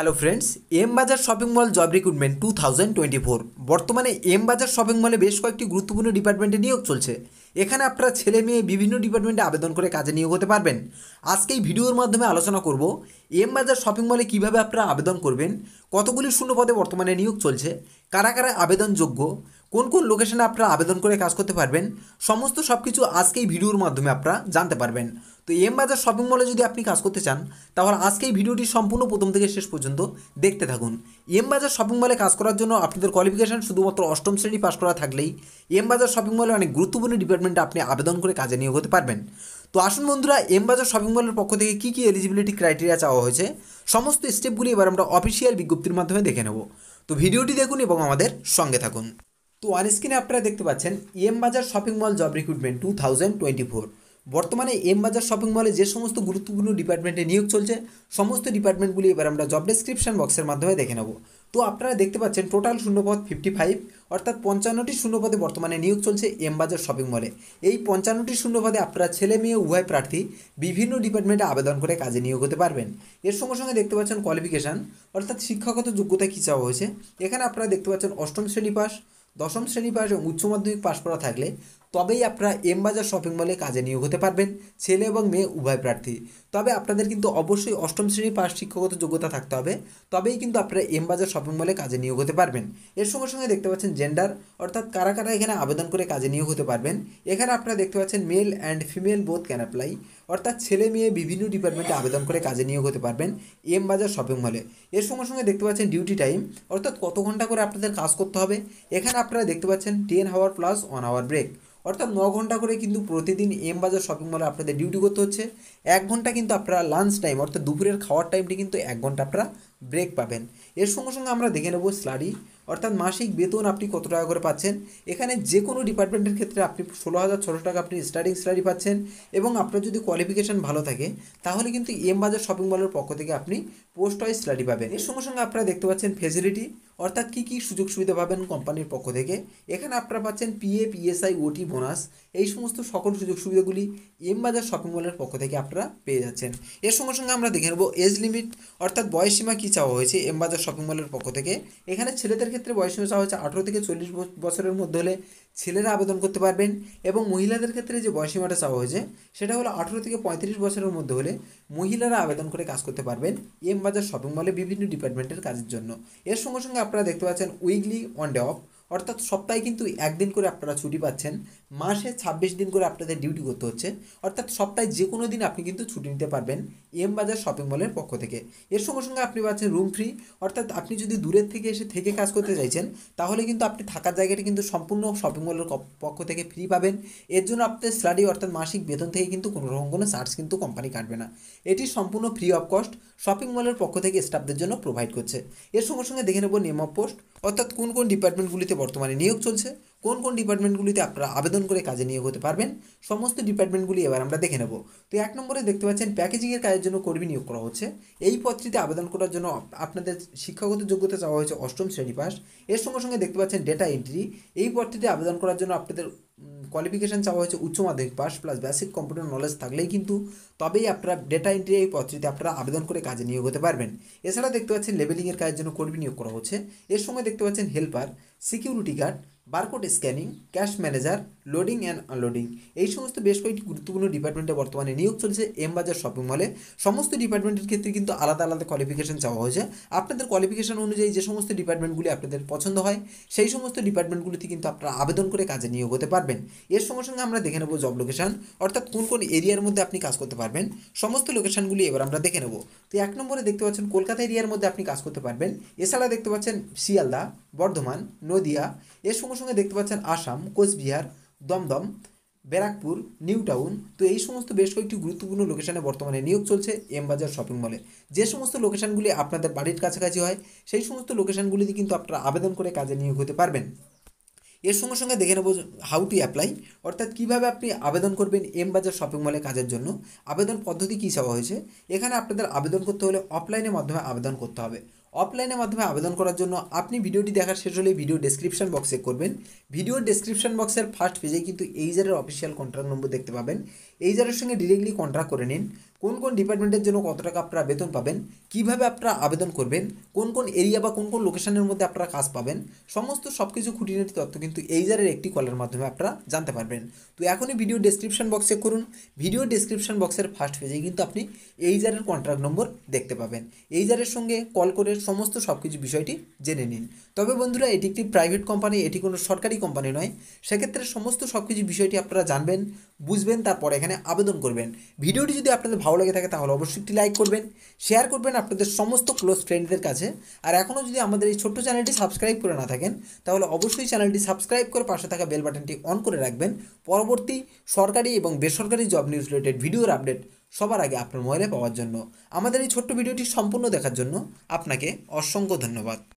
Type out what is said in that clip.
hello friends M Bazaar shopping mall job recruitment two thousand twenty four বর্তমানে M Bazaar shopping মলে বেশ কয়েকটি গুরুত্বপূর্ণ ডিপার্টমেন্টে নিয়োগ চলছে এখানে আপনারা ছেলে মেয়ে বিভিন্ন ডিপার্টমেন্টে আবেদন করে কাজে নিয়োগ হতে পারবেন আজকে এই ভিডিওর মাধ্যমে আলোচনা করব এম বাজার শপিং মলে কীভাবে আপনারা আবেদন করবেন কতগুলি শূন্য পদে বর্তমানে নিয়োগ চলছে কারা কারা আবেদনযোগ্য কোন কোন লোকেশনে আপনারা আবেদন করে কাজ করতে পারবেন সমস্ত সব কিছু আজকে এই ভিডিওর মাধ্যমে আপনারা জানতে পারবেন তো এম বাজার শপিং মলে যদি আপনি কাজ করতে চান তাহলে আজকে এই ভিডিওটি সম্পূর্ণ প্রথম থেকে শেষ পর্যন্ত দেখতে থাকুন এম বাজার শপিং মলে কাজ করার জন্য আপনাদের কোয়ালিফিকেশান শুধুমাত্র অষ্টম শ্রেণী পাস করা থাকলেই এম বাজার শপিং মলে অনেক গুরুত্বপূর্ণ ডিপার্টমেন্টে আপনি আবেদন করে কাজে নিয়োগ হতে পারবেন তো আসুন বন্ধুরা এম বাজার শপিং মলের পক্ষ থেকে কী কী এলিজিবিলিটি ক্রাইটেরিয়া চাওয়া হয়েছে সমস্ত স্টেপগুলি এবার আমরা অফিসিয়াল বিজ্ঞপ্তির মাধ্যমে দেখে নেব তো ভিডিওটি দেখুন এবং আমাদের সঙ্গে থাকুন তো অন স্ক্রিনে আপনারা দেখতে পাচ্ছেন M Bazaar shopping mall job recruitment two thousand twenty four বর্তমানে এম বাজার শপিং মলে যে সমস্ত গুরুত্বপূর্ণ ডিপার্টমেন্টে নিয়োগ চলছে সমস্ত ডিপার্টমেন্টগুলি এবার আমরা জব ডেসক্রিপশন বক্সের মাধ্যমে দেখে নেব তো আপনারা দেখতে পাচ্ছেন টোটাল শূন্যপদ ফিফটি ফাইভ অর্থাৎ পঞ্চান্নটি শূন্যপদে বর্তমানে নিয়োগ চলছে এম বাজার শপিং মলে এই পঞ্চান্নটি শূন্যপদে আপনারা ছেলে মেয়ে উভয় প্রার্থী বিভিন্ন ডিপার্টমেন্টে আবেদন করে কাজে নিয়োগ হতে পারবেন এর সঙ্গে সঙ্গে দেখতে পাচ্ছেন কোয়ালিফিকেশান অর্থাৎ শিক্ষাগত যোগ্যতা কী চাওয়া হয়েছে এখানে আপনারা দেখতে পাচ্ছেন অষ্টম শ্রেণী পাস দশম শ্রেণী পাস এবং উচ্চ মাধ্যমিক পাশ করা থাকলে তবেই আপনারা এম বাজার শপিং মলে কাজে নিয়োগ হতে পারবেন ছেলে এবং মেয়ে উভয় প্রার্থী তবে আপনাদের কিন্তু অবশ্যই অষ্টম শ্রেণীর পাশ শিক্ষকগত যোগ্যতা থাকতে হবে তবেই কিন্তু আপনারা এম বাজার শপিং মলে কাজে নিয়োগ হতে পারবেন এর সঙ্গে সঙ্গে দেখতে পাচ্ছেন জেন্ডার অর্থাৎ কারা কারা এখানে আবেদন করে কাজে নিয়োগ হতে পারবেন এখানে আপনারা দেখতে পাচ্ছেন male and female both can apply অর্থাৎ ছেলে মেয়ে বিভিন্ন ডিপার্টমেন্টে আবেদন করে কাজে নিয়োগ হতে পারবেন এম বাজার শপিং মলে এর সঙ্গে সঙ্গে দেখতে পাচ্ছেন ডিউটি টাইম অর্থাৎ কত ঘন্টা করে আপনাদের কাজ করতে হবে এখানে আপনারা দেখতে পাচ্ছেন ten hour plus one hour break অর্থাৎ ন ঘন্টা করে কিন্তু প্রতিদিন এম বাজার শপিং মলে আপনাদের ডিউটি করতে হচ্ছে এক ঘন্টা কিন্তু আপনারা লাঞ্চ টাইম অর্থাৎ দুপুরের খাওয়ার টাইমটি কিন্তু এক ঘন্টা আপনারা ব্রেক পাবেন এর সঙ্গে সঙ্গে আমরা দেখে নেব স্লারি অর্থাৎ মাসিক বেতন আপনি কত টাকা করে পাচ্ছেন এখানে যে কোনো ডিপার্টমেন্টের ক্ষেত্রে আপনি ষোলো হাজার ছশো টাকা আপনি স্টার্টিং স্যালারি পাচ্ছেন এবং আপনার যদি কোয়ালিফিকেশান ভালো থাকে তাহলে কিন্তু এম বাজার শপিং মলের পক্ষ থেকে আপনি পোস্ট ওয়াইজ স্যালারি পাবেন এর সঙ্গে সঙ্গে আপনারা দেখতে পাচ্ছেন ফেসিলিটি অর্থাৎ কী কী সুযোগ সুবিধা পাবেন কোম্পানির পক্ষ থেকে এখানে আপনারা পাচ্ছেন পিএ পিএসআই ওটি বোনাস এই সমস্ত সকল সুযোগ সুবিধাগুলি এম বাজার শপিং মলের পক্ষ থেকে আপনারা পেয়ে যাচ্ছেন এর সঙ্গে সঙ্গে আমরা দেখে নেব এজ লিমিট অর্থাৎ বয়সীমা কী চাওয়া হয়েছে এম বাজার শপিং মলের পক্ষ থেকে এখানে ছেলেদের ক্ষেত্রে বয়সীমা হচ্ছে আঠেরো থেকে চল্লিশ বছরের মধ্যে হলে ছেলেরা আবেদন করতে পারবেন এবং মহিলাদের ক্ষেত্রে যে বয়সীমাটা চাওয়া হয়েছে সেটা হলো আঠেরো থেকে পঁয়ত্রিশ বছরের মধ্যে হলে মহিলারা আবেদন করে কাজ করতে পারবেন এম বাজার শপিং মলে বিভিন্ন ডিপার্টমেন্টের কাজের জন্য এর সঙ্গে সঙ্গে আপনারা দেখতে পাচ্ছেন উইকলি অন ডে অফ অর্থাৎ সপ্তাহে কিন্তু একদিন করে আপনারা ছুটি পাচ্ছেন মাসে ছাব্বিশ দিন করে আপনাদের ডিউটি করতে হচ্ছে অর্থাৎ সপ্তাহে যে কোনো দিন আপনি কিন্তু ছুটি নিতে পারবেন এম বাজার শপিং মলের পক্ষ থেকে এর সঙ্গে সঙ্গে আপনি পাচ্ছেন রুম ফ্রি অর্থাৎ আপনি যদি দূরের থেকে এসে থেকে কাজ করতে চাইছেন তাহলে কিন্তু আপনি থাকার জায়গাটা কিন্তু সম্পূর্ণ শপিং মলের পক্ষ থেকে ফ্রি পাবেন এর জন্য আপনার স্যালারি অর্থাৎ মাসিক বেতন থেকে কিন্তু কোনো রকম কোনো চার্জ কিন্তু কোম্পানি কাটবে না এটি সম্পূর্ণ ফ্রি অফ কস্ট শপিং মলের পক্ষ থেকে স্টাফদের জন্য প্রোভাইড করছে এর সঙ্গে সঙ্গে দেখে নেব নেম অফ পোস্ট অর্থাৎ কোন কোন ডিপার্টমেন্টগুলিতে বর্তমানে নিয়োগ চলছে কোন কোন ডিপার্টমেন্টগুলিতে আপনারা আবেদন করে কাজে নিয়োগ হতে পারবেন সমস্ত ডিপার্টমেন্টগুলি এবার আমরা দেখে নেব তো এক নম্বরে দেখতে পাচ্ছেন প্যাকেজিংয়ের কাজের জন্য কর্মী নিয়োগ করা হচ্ছে এই পদটিতে আবেদন করার জন্য আপনাদের শিক্ষাগত যোগ্যতা চাওয়া হয়েছে অষ্টম শ্রেণী পাস এর সঙ্গে সঙ্গে দেখতে পাচ্ছেন ডেটা এন্ট্রি এই পদটিতে আবেদন করার জন্য আপনাদের কোয়ালিফিকেশান চাওয়া হয়েছে উচ্চ মাধ্যমিক pass plus basic computer knowledge থাকলেই কিন্তু তবেই আপনারা ডেটা এন্ট্রি এই পদ্ধতিতে আপনারা আবেদন করে কাজে নিয়োগ হতে পারবেন এছাড়া দেখতে পাচ্ছেন লেবেলিংয়ের কাজের জন্য কর্মী নিয়োগ করা হচ্ছে এর সঙ্গে দেখতে পাচ্ছেন helper security guard barcode scanning cash manager loading and unloading এই সমস্ত বেশ কয়েকটি গুরুত্বপূর্ণ ডিপার্টমেন্টে বর্তমানে নিয়োগ চলছে এম বাজার শপিং মলে সমস্ত ডিপার্টমেন্টের ক্ষেত্রে কিন্তু আলাদা আলাদা কোয়ালিফিকেশান চাওয়া হয়েছে আপনাদের কোয়ালিফিকেশান অনুযায়ী যে সমস্ত ডিপার্টমেন্টগুলি আপনাদের পছন্দ হয় সেই সমস্ত ডিপার্টমেন্টগুলিতে কিন্তু আপনারা আবেদন করে কাজে নিয়োগ হতে পারবেন এর সঙ্গে সঙ্গে আমরা দেখে নেব জব লোকেশান অর্থাৎ কোন কোন এরিয়ার মধ্যে আপনি কাজ করতে পারবেন সমস্ত লোকেশানগুলি এবার আমরা দেখে নেব তো এক নম্বরে দেখতে পাচ্ছেন কলকাতা এরিয়ার মধ্যে আপনি কাজ করতে পারবেন এছাড়া দেখতে পাচ্ছেন শিয়ালদা বর্ধমান নদিয়া এর সঙ্গে সঙ্গে দেখতে পাচ্ছেন আসাম কোচবিহার দমদম ব্যারাকপুর নিউ টাউন তো এই সমস্ত বেশ কয়েকটি গুরুত্বপূর্ণ লোকেশানে বর্তমানে নিয়োগ চলছে এম বাজার শপিং মলে যে সমস্ত লোকেশানগুলি আপনাদের বাড়ির কাছাকাছি হয় সেই সমস্ত লোকেশানগুলিতে কিন্তু আপনারা আবেদন করে কাজে নিয়োগ হতে পারবেন এর সঙ্গে সঙ্গে দেখে নেব হাউ টু অ্যাপ্লাই অর্থাৎ কীভাবে আপনি আবেদন করবেন এম বাজার শপিং মলে কাজের জন্য আবেদন পদ্ধতি কী চাওয়া হয়েছে এখানে আপনাদের আবেদন করতে হলে অফলাইনের মাধ্যমে আবেদন করতে হবে অফলাইনের মাধ্যমে আবেদন করার জন্য আপনি ভিডিওটি দেখার শেষ হলে ভিডিও ডেসক্রিপশন বক্সে করবেন ভিডিও ডেসক্রিপশন বক্সের ফার্স্ট পেজে কিন্তু এইজারের অফিসিয়াল কন্ট্রাক্ট নম্বর দেখতে পাবেন এইজারের সঙ্গে ডিরেক্টলি কন্ট্রাক্ট করে নিন কোন কোন ডিপার্টমেন্টের জন্য কত টাকা আপনারা বেতন পাবেন কিভাবে আপনারা আবেদন করবেন কোন কোন এরিয়া বা কোন কোন লোকেশনের মধ্যে আপনারা কাজ পাবেন সমস্ত সব কিছু খুঁটিনাটি তথ্য কিন্তু এই জারের একটি কলের মাধ্যমে আপনারা জানতে পারবেন তো এখনই ভিডিও ডেসক্রিপশন বক্সে করুন ভিডিও ডেসক্রিপশন বক্সের ফার্স্ট পেজে কিন্তু আপনি এই জারের কন্ট্রাক্ট নম্বর দেখতে পাবেন এই জারের সঙ্গে কল করে সমস্ত সব কিছু বিষয়টি জেনে নিন তবে বন্ধুরা এটি একটি প্রাইভেট কোম্পানি এটি কোনো সরকারি কোম্পানি নয় সেক্ষেত্রে সমস্ত সব কিছু বিষয়টি আপনারা জানবেন বুঝবেন তারপর এখানে আবেদন করবেন ভিডিওটি যদি আপনাদের ভালো লেগে থাকে তাহলে অবশ্যই একটি লাইক করবেন শেয়ার করবেন আপনাদের সমস্ত ক্লোজ ফ্রেন্ডদের কাছে আর এখনও যদি আমাদের এই ছোট্ট চ্যানেলটি সাবস্ক্রাইব করে না থাকেন তাহলে অবশ্যই চ্যানেলটি সাবস্ক্রাইব করে পাশে থাকা বেল বাটনটি অন করে রাখবেন পরবর্তী সরকারি এবং বেসরকারি জব নিউজ রিলেটেড ভিডিওর আপডেট সবার আগে আপনার মোবাইলে পাওয়ার জন্য আমাদের এই ছোট্ট ভিডিওটি সম্পূর্ণ দেখার জন্য আপনাকে অসংখ্য ধন্যবাদ